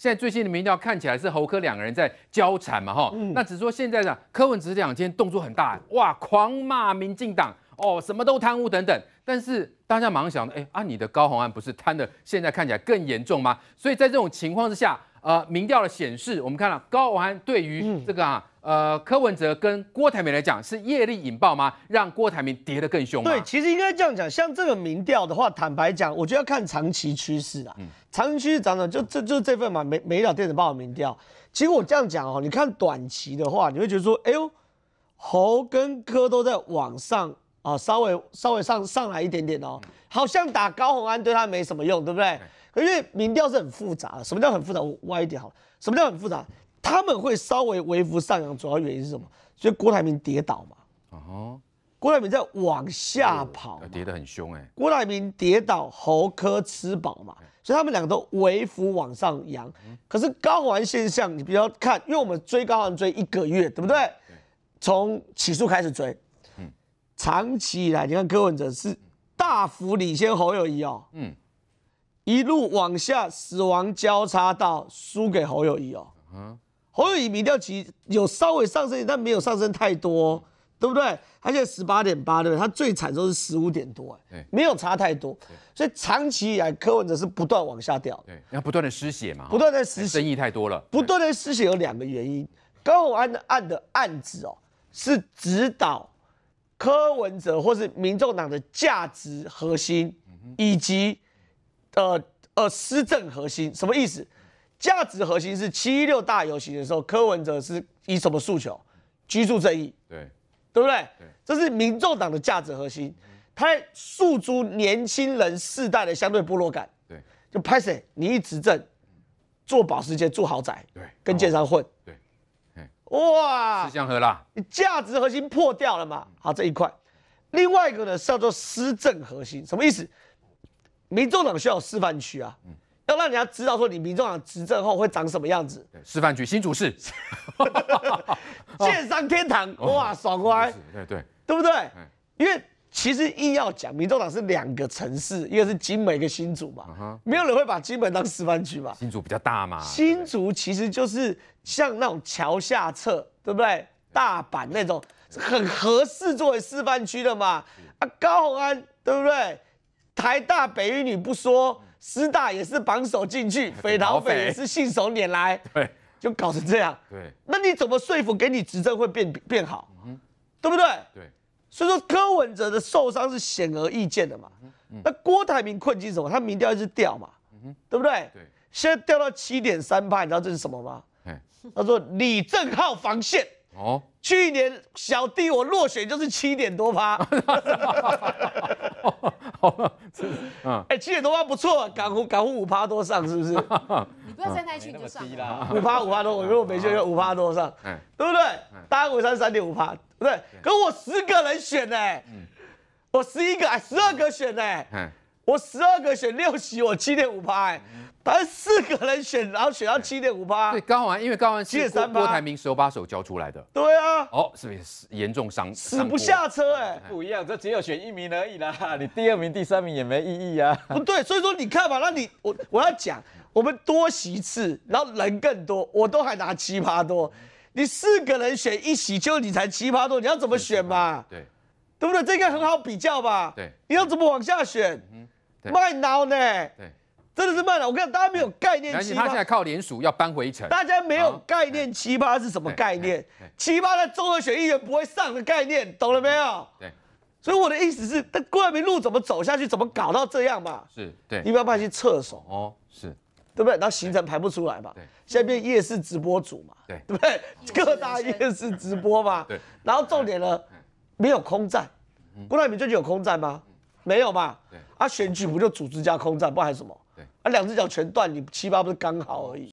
现在最新的民调看起来是侯科两个人在交缠嘛，哈，那只说现在的柯文哲这两天动作很大，哇，狂骂民进党，哦，什么都贪污等等，但是大家马上想到，哎啊，你的高洪案不是贪的，现在看起来更严重吗？所以在这种情况之下。呃，民调的显示，我们看到高安对于这个啊，呃，柯文哲跟郭台铭来讲，是业力引爆吗？让郭台铭跌得更凶？对，其实应该这样讲，像这个民调的话，坦白讲，我觉得要看长期趋势啊。长期趋势涨涨，就这就是这份嘛，美美岛电子报的民调。其实我这样讲哦，你看短期的话，你会觉得说，哎呦，侯跟柯都在往上。啊，稍微稍微上上来一点点哦，好像打高红安对他没什么用，对不对？可因为民调是很复杂的，什么叫很复杂？我歪一点好了，什么叫很复杂？他们会稍微微幅上扬，主要原因是什么？所以郭台铭跌倒嘛，郭台铭在往下跑，跌得很凶哎，郭台铭跌倒，侯科吃饱嘛，所以他们两个都微幅往上扬。可是高鸿现象，你比较看，因为我们追高丸追一个月，对不对？从起诉开始追。长期以来，你看柯文哲是大幅领先侯友谊哦，嗯，一路往下死亡交叉到输给侯友谊哦，嗯，侯友谊民调起有稍微上升，但没有上升太多，对不对？他现在十八点八，对不对？他最惨候是十五点多，哎，没有差太多。所以长期以来，柯文哲是不断往下掉，对，要不断的失血嘛，不断的失血，生意太多了，不断的失血有两个原因，高宏安的案的案子哦，是指导。柯文哲或是民众党的价值核心，以及呃呃施政核心，什么意思？价值核心是七一六大游行的时候，柯文哲是以什么诉求？居住正义，对，对不对？对，这是民众党的价值核心，他诉诸年轻人世代的相对剥落感。对，就拍谁？你一执政，坐保时捷住豪宅，对，跟奸商混，对。哇！失相合啦，你价值核心破掉了嘛？好，这一块。另外一个呢，是叫做施政核心，什么意思？民众党需要示范区啊，要让人家知道说你民众党执政后会长什么样子。示范区新主事，建商天堂，哇，爽歪歪，对对，对不对？因为。其实硬要讲，民众党是两个城市，一个是金门，一个新竹嘛。没有人会把金门当示范区嘛。新竹比较大嘛。新竹其实就是像那种桥下侧，对不对？大阪那种很合适作为示范区的嘛。啊，高宏安，对不对？台大、北一女不说，师大也是榜首进去，匪逃匪也是信手拈来，对，就搞成这样。对，那你怎么说服给你执政会变变好？对不对？对。所以说柯文哲的受伤是显而易见的嘛？那郭台铭困境什么？他民调一直掉嘛，对不对？对，现在掉到七点三趴，你知道这是什么吗？他说李正浩防线哦，去年小弟我落选就是七点多趴。哎，七点多八不错，港乎港乎五趴多上是不是？你不要在那去，你就算了。五趴五趴多，我如果没去就五趴多上，对不对？大家五三三点五趴，对，可我十个人选呢，我十一个，十二个选呢，我十二个选六席，我七点五趴，但四个人选，然后选到七点五趴。对，高文，因为高文是郭台铭手把手教出来的。对啊，哦，是不是严重伤？死不下车哎，不一样，这只有选一名而已啦。你第二名、第三名也没意义啊。不对，所以说你看嘛，那你我我要讲，我们多席次，然后人更多，我都还拿七趴多。你四个人选一席，就你才七趴多，你要怎么选嘛？对，对不对？这应该很好比较吧？对，你要怎么往下选？嗯。卖脑呢，对，真的是卖脑。我看大家没有概念，奇葩。他现在靠联署要搬回一城，大家没有概念，奇葩是什么概念？奇葩在综合选议员不会上的概念，懂了没有？对。所以我的意思是，那郭台铭路怎么走下去，怎么搞到这样嘛？是，对。你不要怕去撤手哦，是，对不对？然后行程排不出来嘛？对。现在变夜市直播组嘛？对，对不对？各大夜市直播嘛？对。然后重点呢，没有空战。郭台铭最近有空战吗？没有嘛？对，啊，选举不就组织加空战，不还是什么？对，啊，两只脚全断，你七八不是刚好而已。